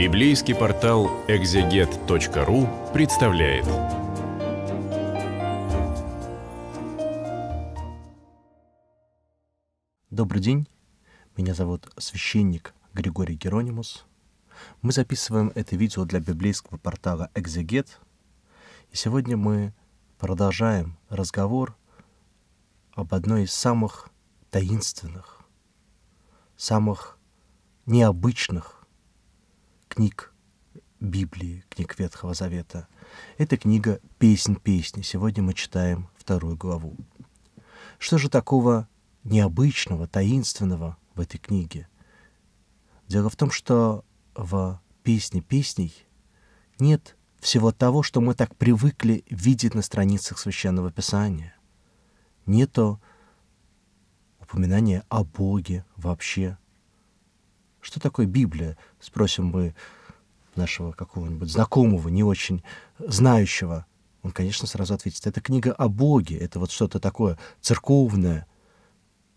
Библейский портал экзегет.ру представляет. Добрый день, меня зовут священник Григорий Геронимус. Мы записываем это видео для библейского портала «Экзегет», и сегодня мы продолжаем разговор об одной из самых таинственных, самых необычных книг Библии, книг Ветхого Завета. Это книга «Песнь песни». Сегодня мы читаем вторую главу. Что же такого необычного, таинственного в этой книге? Дело в том, что в «Песне песней» нет всего того, что мы так привыкли видеть на страницах Священного Писания. Нету упоминания о Боге вообще. Что такое Библия? Спросим мы нашего какого-нибудь знакомого, не очень знающего. Он, конечно, сразу ответит, это книга о Боге, это вот что-то такое церковное.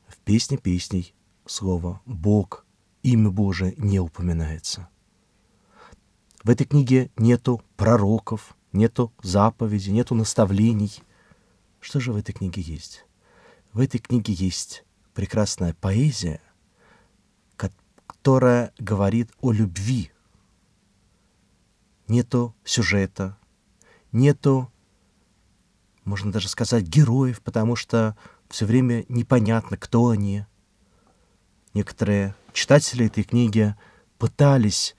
В песне песней слово «Бог», имя Божие не упоминается. В этой книге нету пророков, нету заповедей, нету наставлений. Что же в этой книге есть? В этой книге есть прекрасная поэзия – которая говорит о любви. Нету сюжета, нету, можно даже сказать, героев, потому что все время непонятно, кто они. Некоторые читатели этой книги пытались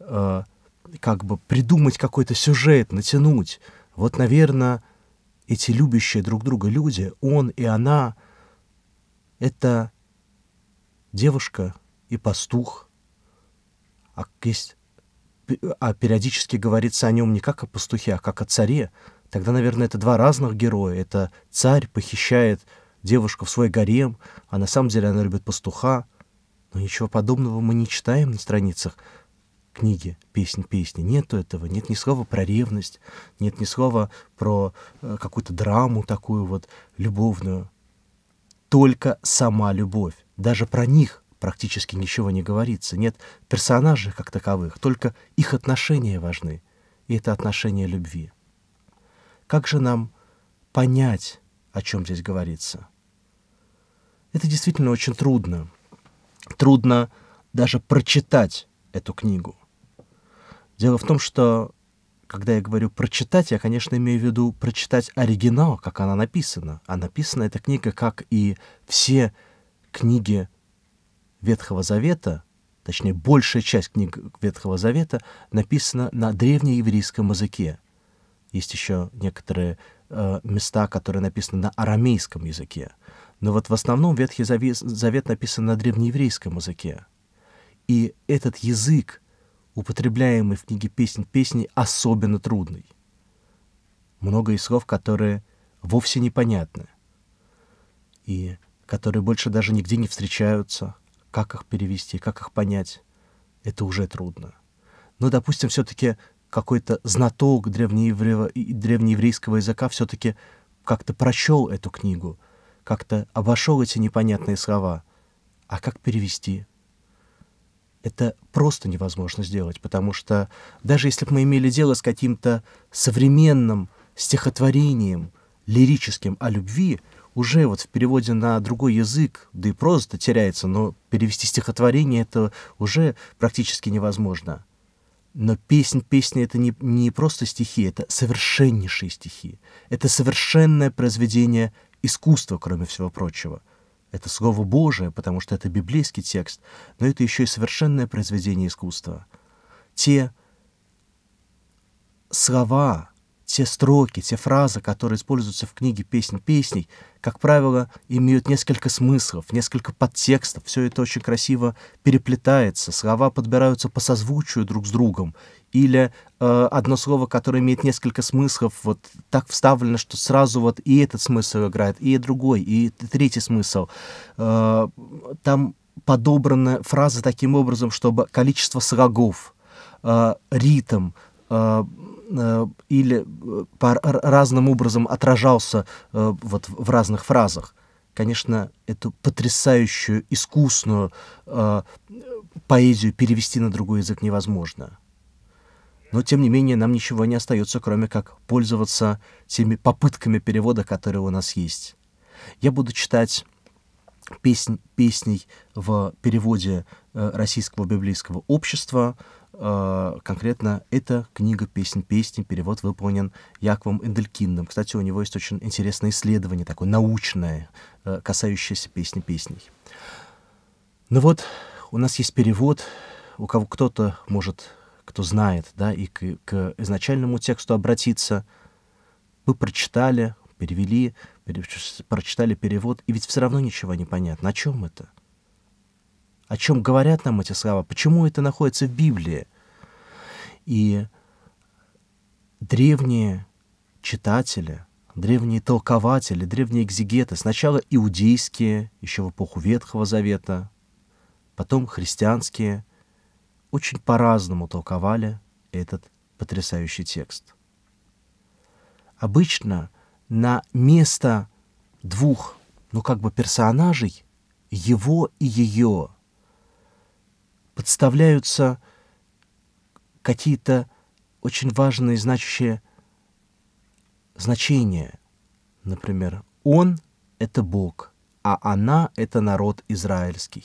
э, как бы придумать какой-то сюжет, натянуть. Вот, наверное, эти любящие друг друга люди, он и она, это девушка, и пастух, а, есть, а периодически говорится о нем не как о пастухе, а как о царе, тогда, наверное, это два разных героя. Это царь похищает девушку в свой гарем, а на самом деле она любит пастуха. Но ничего подобного мы не читаем на страницах книги «Песнь песни». Нету этого, нет ни слова про ревность, нет ни слова про э, какую-то драму такую вот любовную. Только сама любовь. Даже про них практически ничего не говорится, нет персонажей как таковых, только их отношения важны, и это отношение любви. Как же нам понять, о чем здесь говорится? Это действительно очень трудно. Трудно даже прочитать эту книгу. Дело в том, что когда я говорю прочитать, я, конечно, имею в виду прочитать оригинал, как она написана. А написана эта книга, как и все книги Ветхого Завета, точнее, большая часть книг Ветхого Завета написана на древнееврейском языке. Есть еще некоторые э, места, которые написаны на арамейском языке. Но вот в основном Ветхий Завет, Завет написан на древнееврейском языке. И этот язык, употребляемый в книге «Песнь песней», особенно трудный. Много из слов, которые вовсе непонятны, и которые больше даже нигде не встречаются – как их перевести, как их понять, это уже трудно. Но, допустим, все-таки какой-то знаток древнееврева, древнееврейского языка все-таки как-то прочел эту книгу, как-то обошел эти непонятные слова. А как перевести? Это просто невозможно сделать, потому что даже если бы мы имели дело с каким-то современным стихотворением, лирическим о любви, уже вот в переводе на другой язык, да и проза-то теряется, но перевести стихотворение это уже практически невозможно. Но песнь песни — это не, не просто стихи, это совершеннейшие стихи. Это совершенное произведение искусства, кроме всего прочего. Это Слово Божие, потому что это библейский текст, но это еще и совершенное произведение искусства. Те слова, те строки, те фразы, которые используются в книге «Песнь песней», как правило, имеют несколько смыслов, несколько подтекстов, все это очень красиво переплетается, слова подбираются по созвучию друг с другом, или э, одно слово, которое имеет несколько смыслов, вот так вставлено, что сразу вот и этот смысл играет, и другой, и третий смысл. Э, там подобраны фразы таким образом, чтобы количество слогов, э, ритм, э, Э, или э, по разным образом отражался э, вот в разных фразах. Конечно, эту потрясающую, искусную поэзию перевести на другой язык невозможно. Но, тем не менее, нам ничего не остается, кроме как пользоваться теми попытками перевода, которые у нас есть. Я буду читать песнь, песней в переводе э, Российского библейского общества, а, конкретно эта книга песен песни», перевод выполнен Яковом Энделькиндом. Кстати, у него есть очень интересное исследование, такое научное, э, касающееся «Песни песней». Ну вот, у нас есть перевод, у кого кто-то может, кто знает, да, и к, к изначальному тексту обратиться. Мы прочитали, перевели, пере, прочитали перевод, и ведь все равно ничего не понятно. О чем это? о чем говорят нам эти слова, почему это находится в Библии. И древние читатели, древние толкователи, древние экзегеты, сначала иудейские, еще в эпоху Ветхого Завета, потом христианские, очень по-разному толковали этот потрясающий текст. Обычно на место двух, ну как бы персонажей, его и ее, подставляются какие-то очень важные, значащие значения. Например, «он» — это Бог, а «она» — это народ израильский.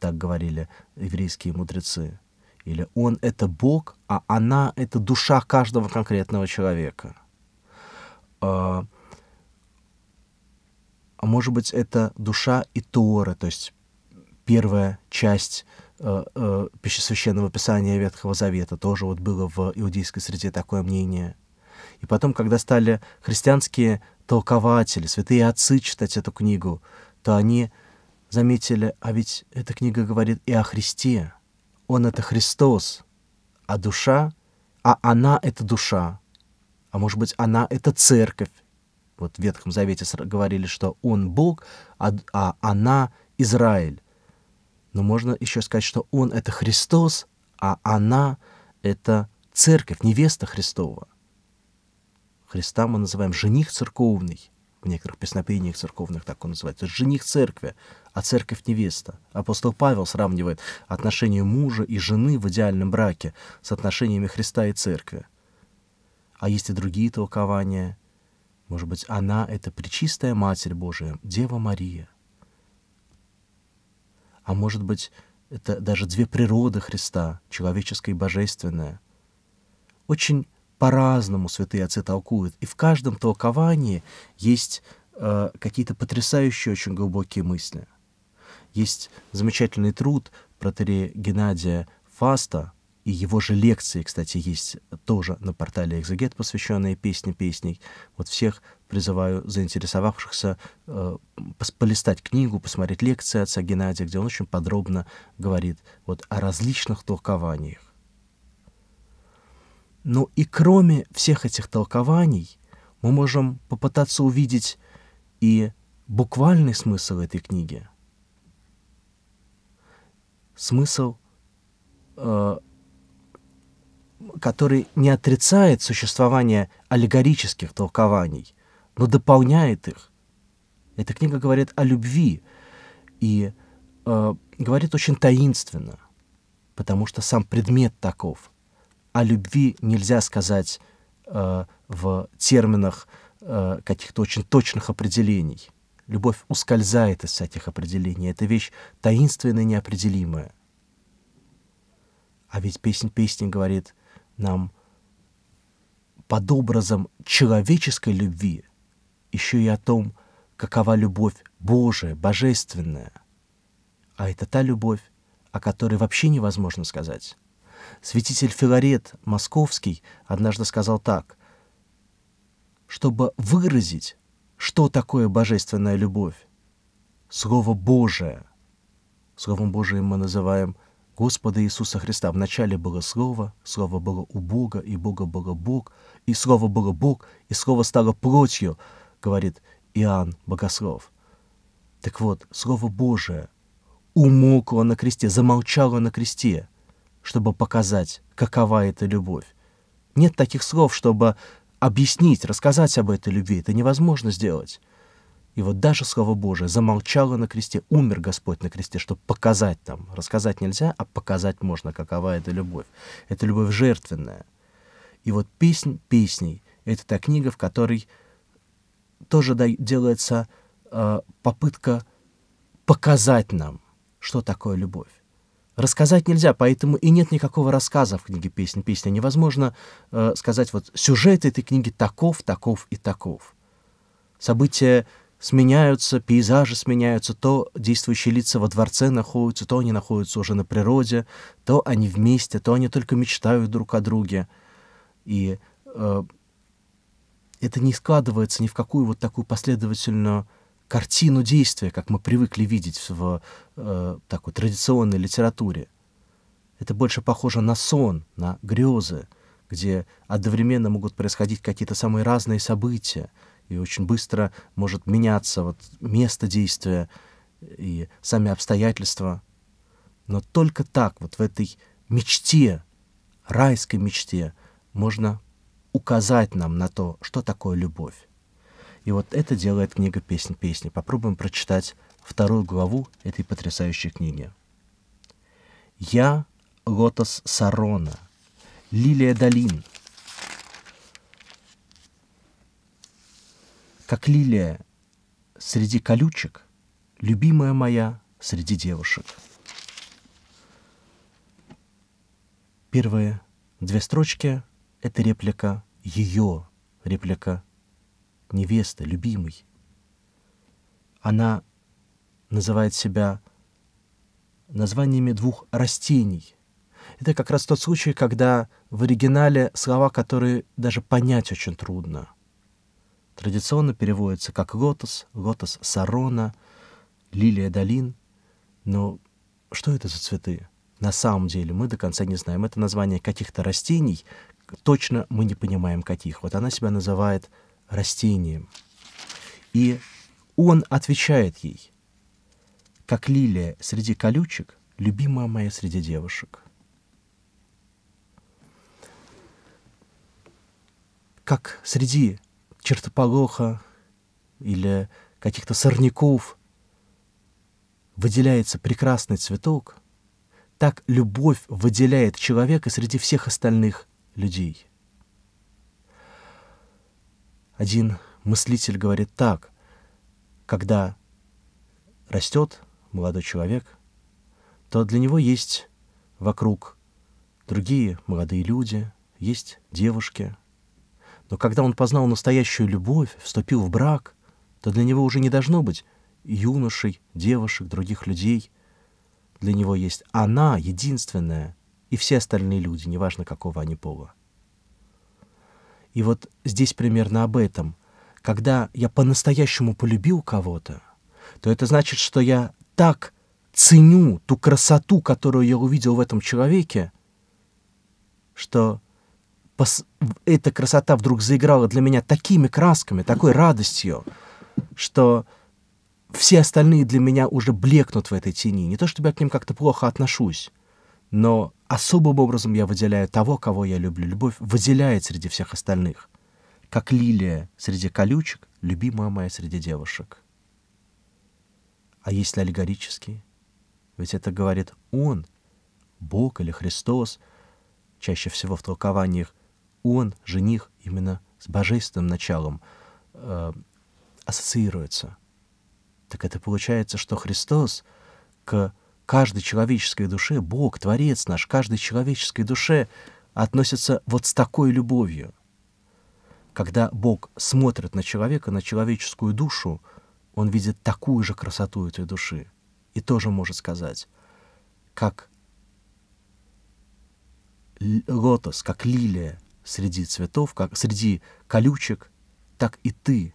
Так говорили еврейские мудрецы. Или «он» — это Бог, а «она» — это душа каждого конкретного человека. А, а может быть, это душа и Тора, то есть первая часть Э, э, Священного Писания Ветхого Завета. Тоже вот было в иудейской среде такое мнение. И потом, когда стали христианские толкователи, святые отцы читать эту книгу, то они заметили, а ведь эта книга говорит и о Христе. Он — это Христос, а душа, а она — это душа. А может быть, она — это церковь. Вот в Ветхом Завете говорили, что он — Бог, а, а она — Израиль. Но можно еще сказать, что он — это Христос, а она — это церковь, невеста Христова. Христа мы называем жених церковный. В некоторых песнопениях церковных так он называется. Жених церкви, а церковь невеста. Апостол Павел сравнивает отношения мужа и жены в идеальном браке с отношениями Христа и церкви. А есть и другие толкования. Может быть, она — это пречистая Матерь Божия, Дева Мария — а может быть, это даже две природы Христа, человеческая и божественная. Очень по-разному святые отцы толкуют, и в каждом толковании есть э, какие-то потрясающие, очень глубокие мысли. Есть замечательный труд протерея Геннадия Фаста, и его же лекции, кстати, есть тоже на портале «Экзегет», посвященные песне песней. Вот всех призываю заинтересовавшихся э, полистать книгу, посмотреть лекции отца Геннадия, где он очень подробно говорит вот, о различных толкованиях. Но ну и кроме всех этих толкований мы можем попытаться увидеть и буквальный смысл этой книги. Смысл, э, который не отрицает существование аллегорических толкований – но дополняет их. Эта книга говорит о любви и э, говорит очень таинственно, потому что сам предмет таков. О любви нельзя сказать э, в терминах э, каких-то очень точных определений. Любовь ускользает из этих определений. Это вещь таинственная, неопределимая. А ведь песнь песни говорит нам под образом человеческой любви – еще и о том, какова любовь Божия, божественная. А это та любовь, о которой вообще невозможно сказать. Святитель Филарет Московский однажды сказал так, чтобы выразить, что такое божественная любовь, Слово Божие. Словом Божиим мы называем Господа Иисуса Христа. Вначале было Слово, Слово было у Бога, и Бога было Бог, и Слово было Бог, и Слово стало плотью говорит Иоанн Богослов. Так вот, Слово Божие умолкло на кресте, замолчало на кресте, чтобы показать, какова эта любовь. Нет таких слов, чтобы объяснить, рассказать об этой любви. Это невозможно сделать. И вот даже Слово Божие замолчало на кресте, умер Господь на кресте, чтобы показать там, Рассказать нельзя, а показать можно, какова эта любовь. Это любовь жертвенная. И вот «Песнь песней» — это та книга, в которой тоже делается э, попытка показать нам, что такое любовь. Рассказать нельзя, поэтому и нет никакого рассказа в книге песни. Песня невозможно э, сказать, вот сюжет этой книги таков, таков и таков. События сменяются, пейзажи сменяются, то действующие лица во дворце находятся, то они находятся уже на природе, то они вместе, то они только мечтают друг о друге. И э, это не складывается ни в какую вот такую последовательную картину действия, как мы привыкли видеть в э, такой традиционной литературе. Это больше похоже на сон, на грезы, где одновременно могут происходить какие-то самые разные события, и очень быстро может меняться вот место действия и сами обстоятельства. Но только так, вот в этой мечте, райской мечте, можно указать нам на то, что такое любовь. И вот это делает книга «Песнь песни». Попробуем прочитать вторую главу этой потрясающей книги. «Я — лотос Сарона, лилия долин. Как лилия среди колючек, любимая моя среди девушек». Первые две строчки — это реплика ее, реплика невесты, любимой. Она называет себя названиями двух растений. Это как раз тот случай, когда в оригинале слова, которые даже понять очень трудно. Традиционно переводятся как лотос, лотос сарона, лилия долин. Но что это за цветы? На самом деле мы до конца не знаем. Это название каких-то растений, точно мы не понимаем каких. Вот она себя называет растением. И он отвечает ей, как лилия среди колючек, любимая моя среди девушек. Как среди чертополоха или каких-то сорняков выделяется прекрасный цветок, так любовь выделяет человека среди всех остальных людей. Один мыслитель говорит так, когда растет молодой человек, то для него есть вокруг другие молодые люди, есть девушки. Но когда он познал настоящую любовь, вступил в брак, то для него уже не должно быть юношей, девушек, других людей. Для него есть она, единственная, и все остальные люди, неважно какого они пола. И вот здесь примерно об этом. Когда я по-настоящему полюбил кого-то, то это значит, что я так ценю ту красоту, которую я увидел в этом человеке, что эта красота вдруг заиграла для меня такими красками, такой радостью, что все остальные для меня уже блекнут в этой тени. Не то чтобы я к ним как-то плохо отношусь, но особым образом я выделяю того, кого я люблю. Любовь выделяет среди всех остальных. Как лилия среди колючек, любимая моя среди девушек. А если аллегорические? Ведь это говорит он, Бог или Христос, чаще всего в толкованиях, он, жених, именно с божественным началом э, ассоциируется. Так это получается, что Христос к каждой человеческой душе, Бог, Творец наш, каждой человеческой душе относится вот с такой любовью. Когда Бог смотрит на человека, на человеческую душу, он видит такую же красоту этой души и тоже может сказать, как лотос, как лилия среди цветов, как среди колючек, так и ты.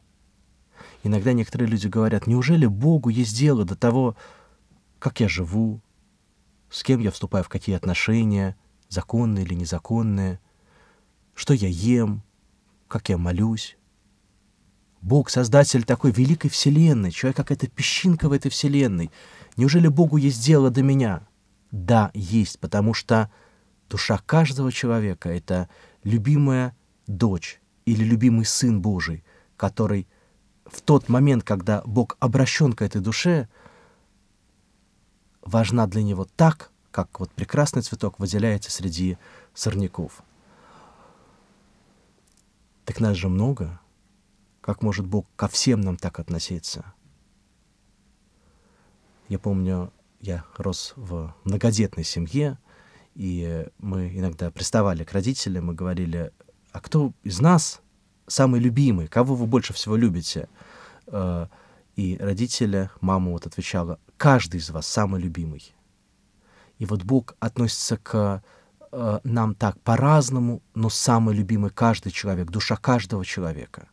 Иногда некоторые люди говорят, неужели Богу есть дело до того, как я живу, с кем я вступаю в какие отношения, законные или незаконные, что я ем, как я молюсь. Бог, создатель такой великой вселенной, человек какая-то песчинка в этой вселенной. Неужели Богу есть дело до меня? Да, есть, потому что душа каждого человека — это любимая дочь или любимый сын Божий, который в тот момент, когда Бог обращен к этой душе — важна для него так, как вот прекрасный цветок выделяется среди сорняков. Так нас же много. Как может Бог ко всем нам так относиться? Я помню, я рос в многодетной семье, и мы иногда приставали к родителям и говорили, а кто из нас самый любимый, кого вы больше всего любите? Э, и родители, мама вот отвечала, каждый из вас самый любимый. И вот Бог относится к э, нам так по-разному, но самый любимый каждый человек, душа каждого человека.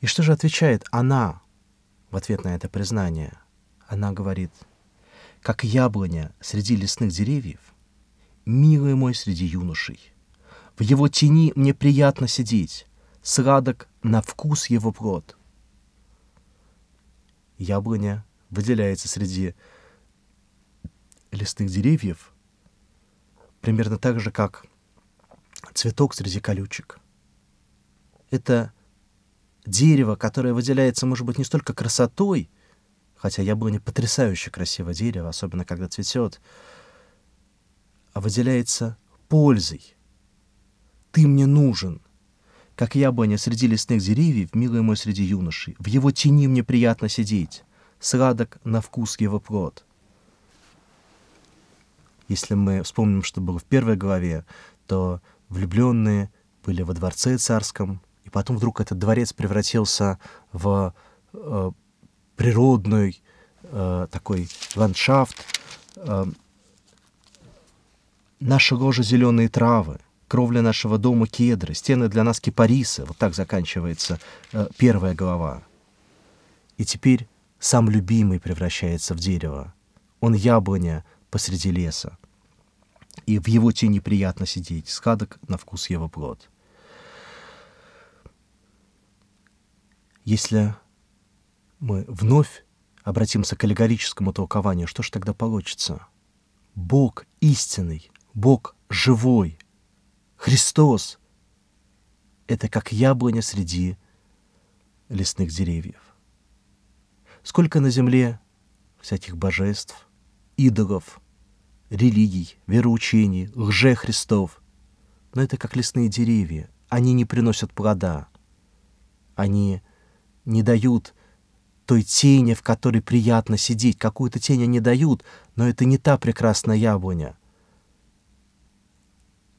И что же отвечает она в ответ на это признание? Она говорит, как яблоня среди лесных деревьев, милый мой среди юношей. В его тени мне приятно сидеть, сладок на вкус его плод. Яблоня выделяется среди лесных деревьев примерно так же, как цветок среди колючек. Это дерево, которое выделяется, может быть, не столько красотой, хотя яблоня потрясающе красивое дерево, особенно когда цветет, а выделяется пользой. Ты мне нужен — как яблоня а среди лесных деревьев, милый мой среди юношей. В его тени мне приятно сидеть, сладок на вкус его плод. Если мы вспомним, что было в первой главе, то влюбленные были во дворце царском, и потом вдруг этот дворец превратился в э, природный э, такой ландшафт. Э, наше ложе зеленые травы — кровля нашего дома кедры, стены для нас кипарисы. Вот так заканчивается э, первая глава. И теперь сам любимый превращается в дерево. Он яблоня посреди леса. И в его тени приятно сидеть. Скадок на вкус его плод. Если мы вновь обратимся к аллегорическому толкованию, что же тогда получится? Бог истинный, Бог живой, Христос — это как яблоня среди лесных деревьев. Сколько на земле всяких божеств, идолов, религий, вероучений, христов, Но это как лесные деревья. Они не приносят плода. Они не дают той тени, в которой приятно сидеть. Какую-то тень они дают, но это не та прекрасная яблоня.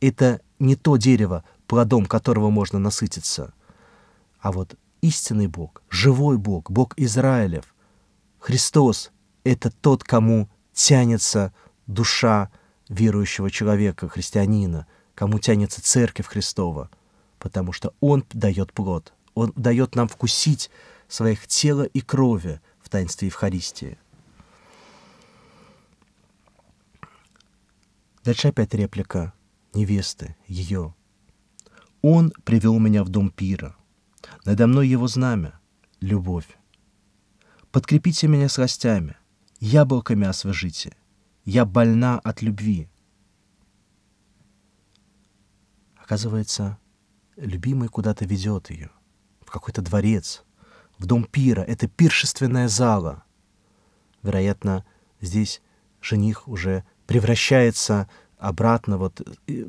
Это не то дерево, плодом которого можно насытиться, а вот истинный Бог, живой Бог, Бог Израилев, Христос — это тот, кому тянется душа верующего человека, христианина, кому тянется церковь Христова, потому что Он дает плод, Он дает нам вкусить своих тела и крови в таинстве Евхаристии. Дальше опять реплика невесты, ее. Он привел меня в дом пира. Надо мной его знамя — любовь. Подкрепите меня с сластями, яблоками освежите. Я больна от любви. Оказывается, любимый куда-то ведет ее. В какой-то дворец, в дом пира. Это пиршественная зала. Вероятно, здесь жених уже превращается обратно вот, э,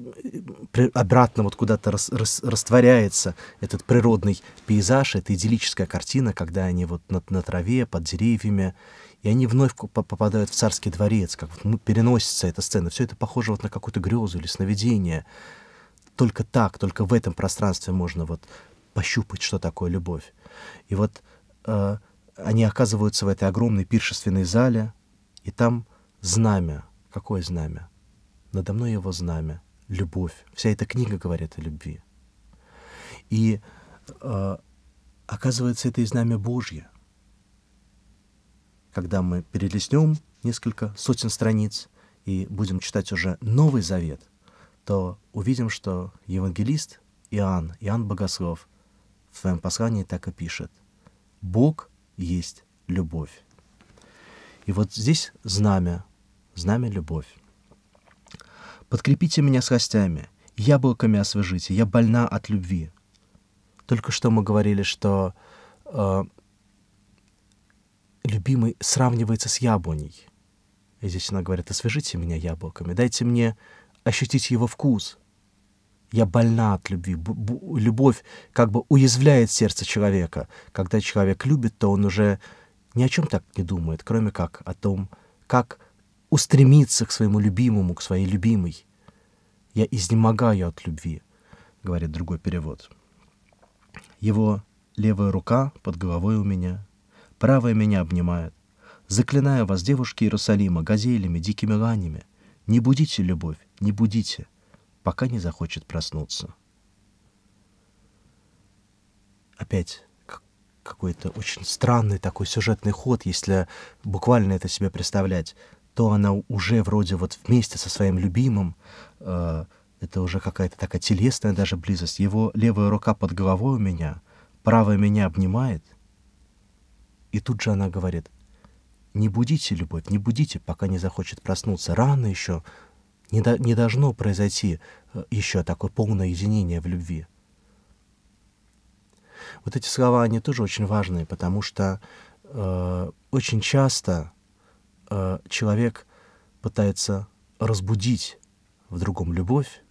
обратно вот куда-то рас, рас, растворяется этот природный пейзаж, эта идиллическая картина, когда они вот на, на траве, под деревьями, и они вновь попадают в царский дворец, как вот ну, переносится эта сцена. Все это похоже вот на какую-то грезу или сновидение. Только так, только в этом пространстве можно вот пощупать, что такое любовь. И вот э, они оказываются в этой огромной пиршественной зале, и там знамя. Какое знамя? надо мной его знамя, любовь. Вся эта книга говорит о любви. И э, оказывается, это и знамя Божье. Когда мы перелистнем несколько сотен страниц и будем читать уже Новый Завет, то увидим, что евангелист Иоанн, Иоанн Богослов, в своем послании так и пишет. Бог есть любовь. И вот здесь знамя, знамя любовь. Подкрепите меня с сластями, яблоками освежите, я больна от любви. Только что мы говорили, что э, любимый сравнивается с яблоней. И здесь она говорит, освежите меня яблоками, дайте мне ощутить его вкус. Я больна от любви. Б- б- любовь как бы уязвляет сердце человека. Когда человек любит, то он уже ни о чем так не думает, кроме как о том, как устремиться к своему любимому, к своей любимой. «Я изнемогаю от любви», — говорит другой перевод. Его левая рука под головой у меня, правая меня обнимает. Заклинаю вас, девушки Иерусалима, газелями, дикими ланями, не будите любовь, не будите, пока не захочет проснуться. Опять какой-то очень странный такой сюжетный ход, если буквально это себе представлять то она уже вроде вот вместе со своим любимым, э, это уже какая-то такая телесная даже близость. Его левая рука под головой у меня, правая меня обнимает. И тут же она говорит, не будите, любовь, не будите, пока не захочет проснуться. Рано еще, не, до, не должно произойти э, еще такое полное единение в любви. Вот эти слова, они тоже очень важные, потому что э, очень часто э, человек пытается разбудить в другом любовь,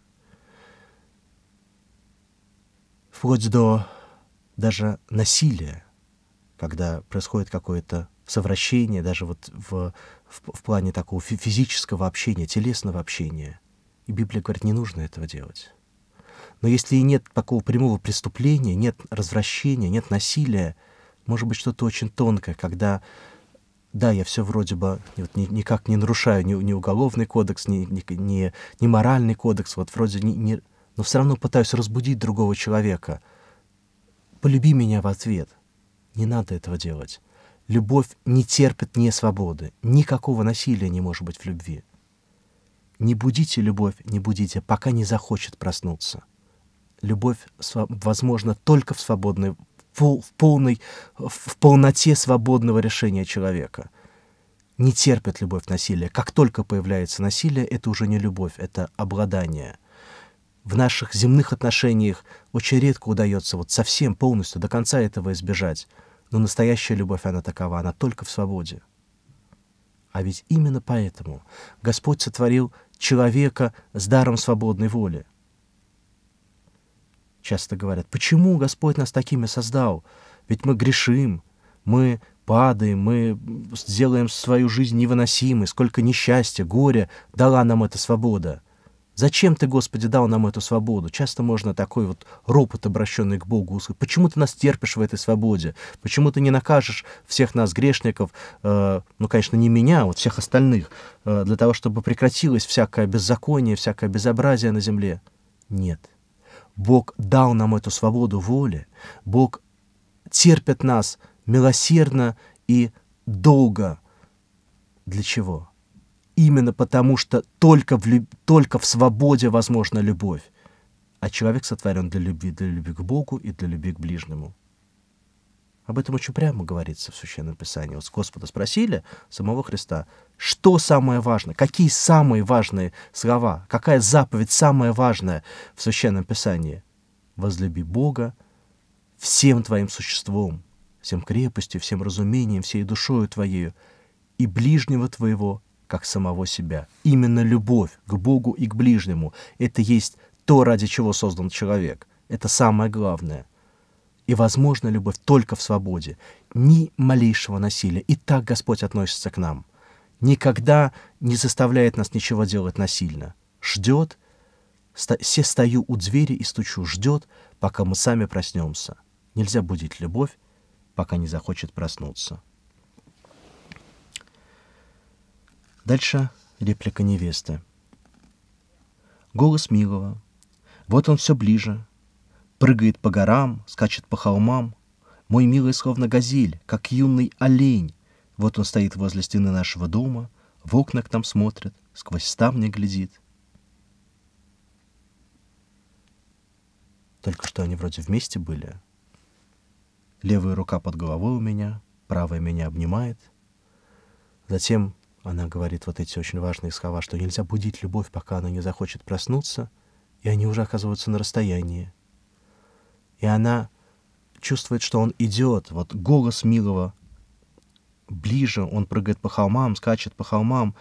вплоть до даже насилия, когда происходит какое-то совращение, даже вот в, в, в плане такого физического общения, телесного общения. И Библия говорит, не нужно этого делать. Но если и нет такого прямого преступления, нет развращения, нет насилия, может быть что-то очень тонкое, когда да, я все вроде бы вот, ни, никак не нарушаю ни, ни уголовный кодекс, ни, ни, ни, ни моральный кодекс, вот вроде не, не, но все равно пытаюсь разбудить другого человека. Полюби меня в ответ. Не надо этого делать. Любовь не терпит не свободы. Никакого насилия не может быть в любви. Не будите любовь, не будите, пока не захочет проснуться. Любовь возможна только в свободной в, полной, в полноте свободного решения человека. Не терпит любовь насилия. Как только появляется насилие, это уже не любовь, это обладание. В наших земных отношениях очень редко удается вот совсем полностью до конца этого избежать. Но настоящая любовь, она такова, она только в свободе. А ведь именно поэтому Господь сотворил человека с даром свободной воли – часто говорят, почему Господь нас такими создал? Ведь мы грешим, мы падаем, мы сделаем свою жизнь невыносимой, сколько несчастья, горя дала нам эта свобода. Зачем ты, Господи, дал нам эту свободу? Часто можно такой вот ропот, обращенный к Богу, услышать. Почему ты нас терпишь в этой свободе? Почему ты не накажешь всех нас, грешников, э, ну, конечно, не меня, а вот всех остальных, э, для того, чтобы прекратилось всякое беззаконие, всякое безобразие на земле? Нет. Бог дал нам эту свободу воли, Бог терпит нас милосердно и долго. Для чего? Именно потому, что только в, только в свободе возможна любовь. А человек сотворен для любви, для любви к Богу и для любви к ближнему. Об этом очень прямо говорится в Священном Писании. Вот с Господа спросили, самого Христа, что самое важное, какие самые важные слова, какая заповедь самая важная в Священном Писании? Возлюби Бога всем твоим существом, всем крепостью, всем разумением, всей душою твоею и ближнего твоего, как самого себя. Именно любовь к Богу и к ближнему — это есть то, ради чего создан человек. Это самое главное — и возможна любовь только в свободе. Ни малейшего насилия. И так Господь относится к нам. Никогда не заставляет нас ничего делать насильно. Ждет, все стою у двери и стучу, ждет, пока мы сами проснемся. Нельзя будить любовь, пока не захочет проснуться. Дальше реплика невесты. Голос милого. Вот он все ближе — Прыгает по горам, скачет по холмам. Мой милый словно газель, как юный олень. Вот он стоит возле стены нашего дома, в окна к нам смотрит, сквозь ставни глядит. Только что они вроде вместе были. Левая рука под головой у меня, правая меня обнимает. Затем она говорит вот эти очень важные слова, что нельзя будить любовь, пока она не захочет проснуться, и они уже оказываются на расстоянии и она чувствует, что он идет, вот голос милого ближе, он прыгает по холмам, скачет по холмам,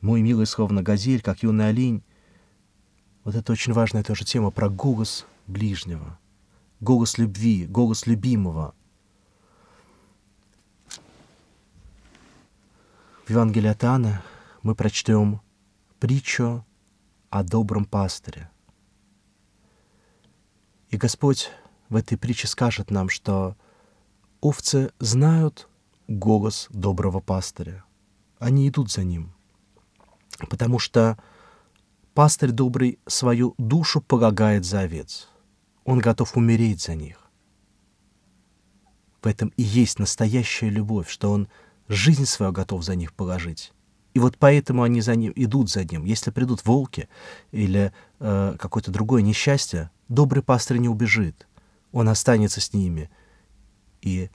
мой милый словно газель, как юный олень. Вот это очень важная тоже тема про голос ближнего, голос любви, голос любимого. В Евангелии от Анны мы прочтем притчу о добром пастыре. И Господь в этой притче скажет нам, что овцы знают голос доброго пастыря. Они идут за ним, потому что пастырь добрый свою душу полагает за овец. Он готов умереть за них. В этом и есть настоящая любовь, что он жизнь свою готов за них положить. И вот поэтому они за ним идут за ним. Если придут волки или э, какое-то другое несчастье, добрый пастырь не убежит. Он останется с ними и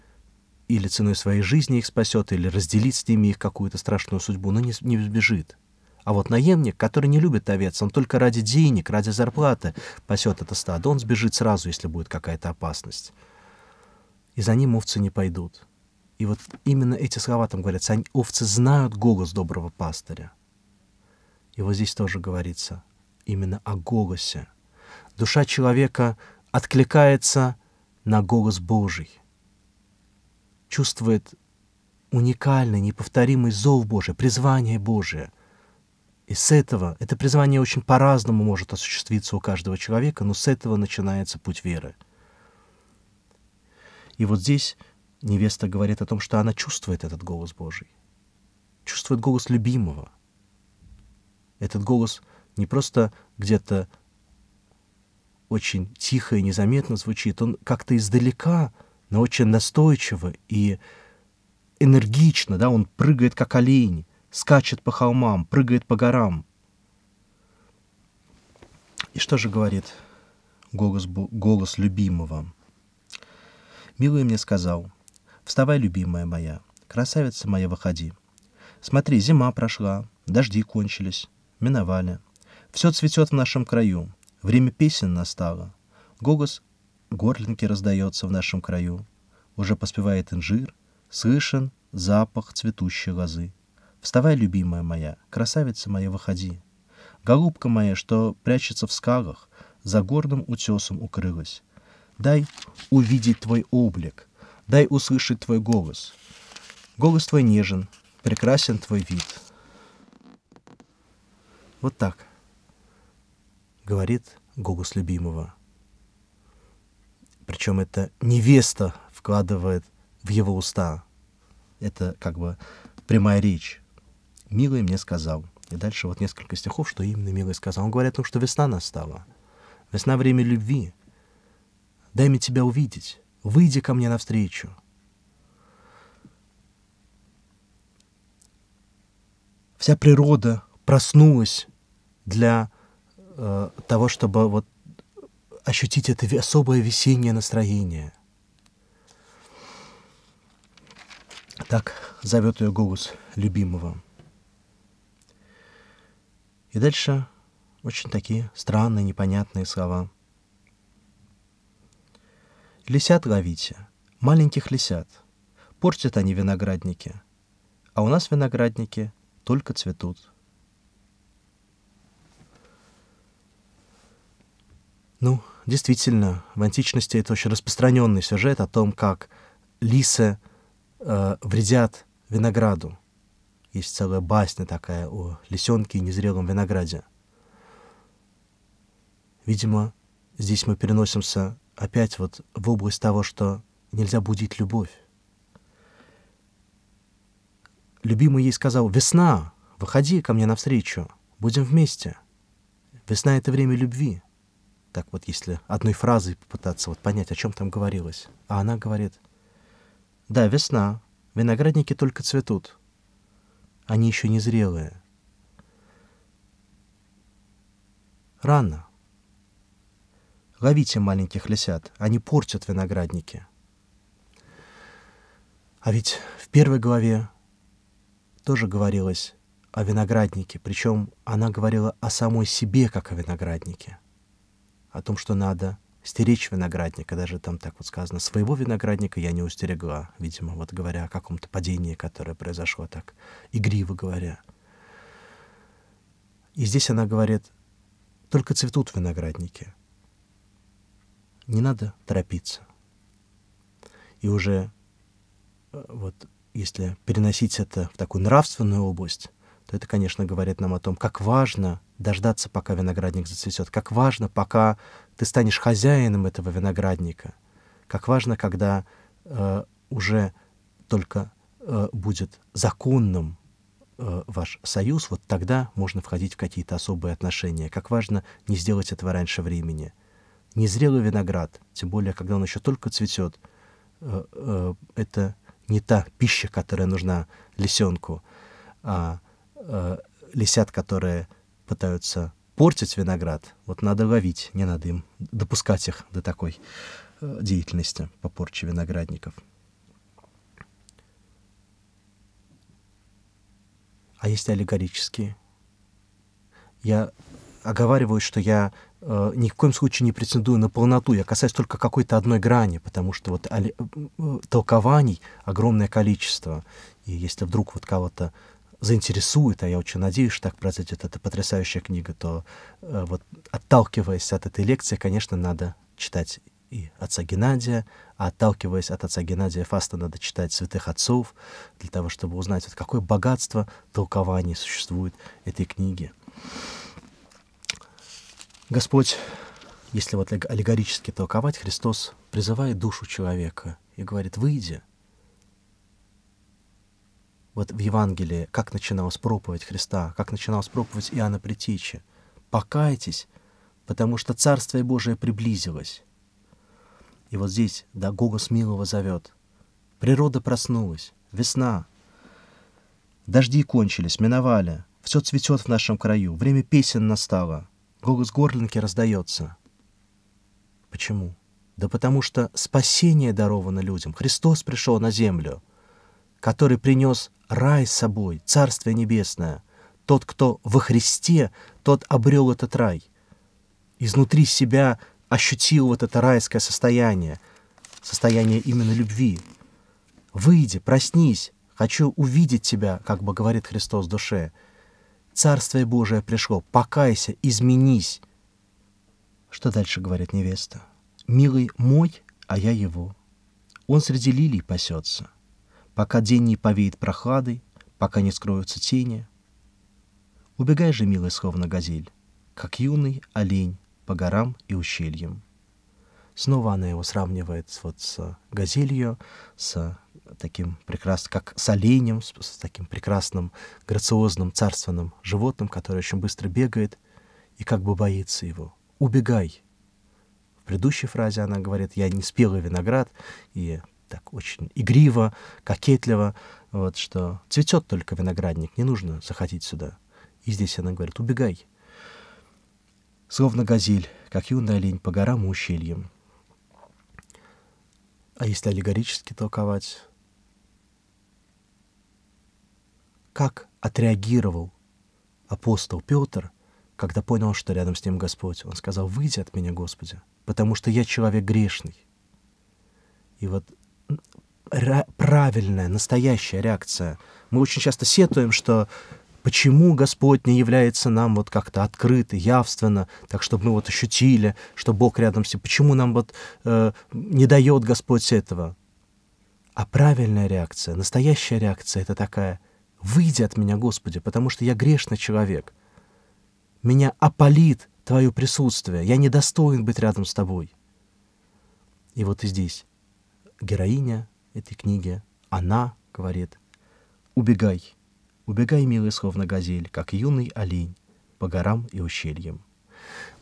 или ценой своей жизни их спасет, или разделит с ними их какую-то страшную судьбу, но не, не сбежит. А вот наемник, который не любит овец, он только ради денег, ради зарплаты пасет это стадо, он сбежит сразу, если будет какая-то опасность. И за ним овцы не пойдут. И вот именно эти слова там говорятся, они, овцы знают голос доброго пастыря. И вот здесь тоже говорится именно о голосе. Душа человека — откликается на голос Божий, чувствует уникальный, неповторимый зов Божий, призвание Божие. И с этого, это призвание очень по-разному может осуществиться у каждого человека, но с этого начинается путь веры. И вот здесь невеста говорит о том, что она чувствует этот голос Божий, чувствует голос любимого. Этот голос не просто где-то очень тихо и незаметно звучит, он как-то издалека, но очень настойчиво и энергично, да, он прыгает как олень, скачет по холмам, прыгает по горам. И что же говорит голос, голос любимого? Милый мне сказал, «Вставай, любимая моя, красавица моя, выходи. Смотри, зима прошла, дожди кончились, миновали. Все цветет в нашем краю, Время песен настало. Гогос горлинки раздается в нашем краю. Уже поспевает инжир, слышен запах цветущей лозы. Вставай, любимая моя, красавица моя, выходи. Голубка моя, что прячется в скалах, за горным утесом укрылась. Дай увидеть твой облик, дай услышать твой голос. Голос твой нежен, прекрасен твой вид. Вот так говорит голос любимого. Причем это невеста вкладывает в его уста. Это как бы прямая речь. «Милый мне сказал». И дальше вот несколько стихов, что именно милый сказал. Он говорит о том, что весна настала. Весна — время любви. Дай мне тебя увидеть. Выйди ко мне навстречу. Вся природа проснулась для э, того, чтобы вот ощутить это особое весеннее настроение. Так зовет ее голос любимого. И дальше очень такие странные, непонятные слова. Лисят ловите, маленьких лисят. Портят они виноградники, а у нас виноградники только цветут. Ну, действительно, в античности это очень распространенный сюжет о том, как лисы э, вредят винограду. Есть целая басня такая о лисенке и незрелом винограде. Видимо, здесь мы переносимся опять вот в область того, что нельзя будить любовь. Любимый ей сказал, «Весна, выходи ко мне навстречу, будем вместе. Весна — это время любви» так вот если одной фразой попытаться вот понять, о чем там говорилось. А она говорит, да, весна, виноградники только цветут, они еще не зрелые. Рано. Ловите маленьких лисят, они портят виноградники. А ведь в первой главе тоже говорилось о винограднике, причем она говорила о самой себе как о винограднике о том, что надо стеречь виноградника, даже там так вот сказано, своего виноградника я не устерегла, видимо, вот говоря о каком-то падении, которое произошло так, игриво говоря. И здесь она говорит, только цветут виноградники. Не надо торопиться. И уже э, вот если переносить это в такую нравственную область, то это, конечно, говорит нам о том, как важно дождаться, пока виноградник зацветет, как важно, пока ты станешь хозяином этого виноградника, как важно, когда э, уже только э, будет законным э, ваш союз, вот тогда можно входить в какие-то особые отношения. Как важно не сделать этого раньше времени. Незрелый виноград, тем более, когда он еще только цветет, э, э, это не та пища, которая нужна лисенку, а э, лисят, которые пытаются портить виноград, вот надо ловить, не надо им допускать их до такой э, деятельности по порче виноградников. А есть аллегорические? Я оговариваю, что я э, ни в коем случае не претендую на полноту, я касаюсь только какой-то одной грани, потому что вот али, э, э, толкований огромное количество. И если вдруг вот кого-то заинтересует, а я очень надеюсь, что так произойдет, это потрясающая книга, то э, вот отталкиваясь от этой лекции, конечно, надо читать и отца Геннадия, а отталкиваясь от отца Геннадия Фаста, надо читать святых отцов, для того, чтобы узнать, вот какое богатство толкований существует этой книги. Господь, если вот аллегорически толковать, Христос призывает душу человека и говорит, выйди, вот в Евангелии, как начиналась проповедь Христа, как начиналась проповедь Иоанна Притичи. «Покайтесь, потому что Царствие Божие приблизилось». И вот здесь, да, Гогос милого зовет. Природа проснулась, весна. Дожди кончились, миновали, все цветет в нашем краю, время песен настало. Гогос горлинки раздается. Почему? Да потому что спасение даровано людям. Христос пришел на землю, который принес рай собой, Царствие Небесное. Тот, кто во Христе, тот обрел этот рай. Изнутри себя ощутил вот это райское состояние, состояние именно любви. «Выйди, проснись, хочу увидеть тебя», как бы говорит Христос в душе. «Царствие Божие пришло, покайся, изменись». Что дальше говорит невеста? «Милый мой, а я его. Он среди лилий пасется, пока день не повеет прохладой, пока не скроются тени. Убегай же, милый, словно газель, как юный олень по горам и ущельям. Снова она его сравнивает вот с газелью, с таким прекрасным, как с оленем, с, с таким прекрасным, грациозным, царственным животным, которое очень быстро бегает и как бы боится его. «Убегай!» В предыдущей фразе она говорит «Я не спелый виноград», и так очень игриво, кокетливо, вот, что цветет только виноградник, не нужно заходить сюда. И здесь она говорит, убегай. Словно газель, как юная лень по горам и ущельям. А если аллегорически толковать? Как отреагировал апостол Петр, когда понял, что рядом с ним Господь? Он сказал, выйди от меня, Господи, потому что я человек грешный. И вот правильная, настоящая реакция. Мы очень часто сетуем, что почему Господь не является нам вот как-то открыто, явственно, так чтобы мы вот ощутили, что Бог рядом с ним, почему нам вот э, не дает Господь этого. А правильная реакция, настоящая реакция — это такая «Выйди от меня, Господи, потому что я грешный человек. Меня опалит Твое присутствие. Я недостоин быть рядом с Тобой». И вот и здесь героиня этой книги, она говорит, «Убегай, убегай, милый, словно газель, как юный олень, по горам и ущельям».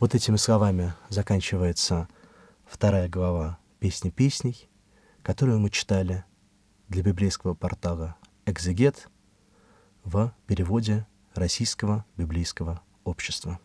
Вот этими словами заканчивается вторая глава «Песни песней», которую мы читали для библейского портала «Экзегет» в переводе Российского библейского общества.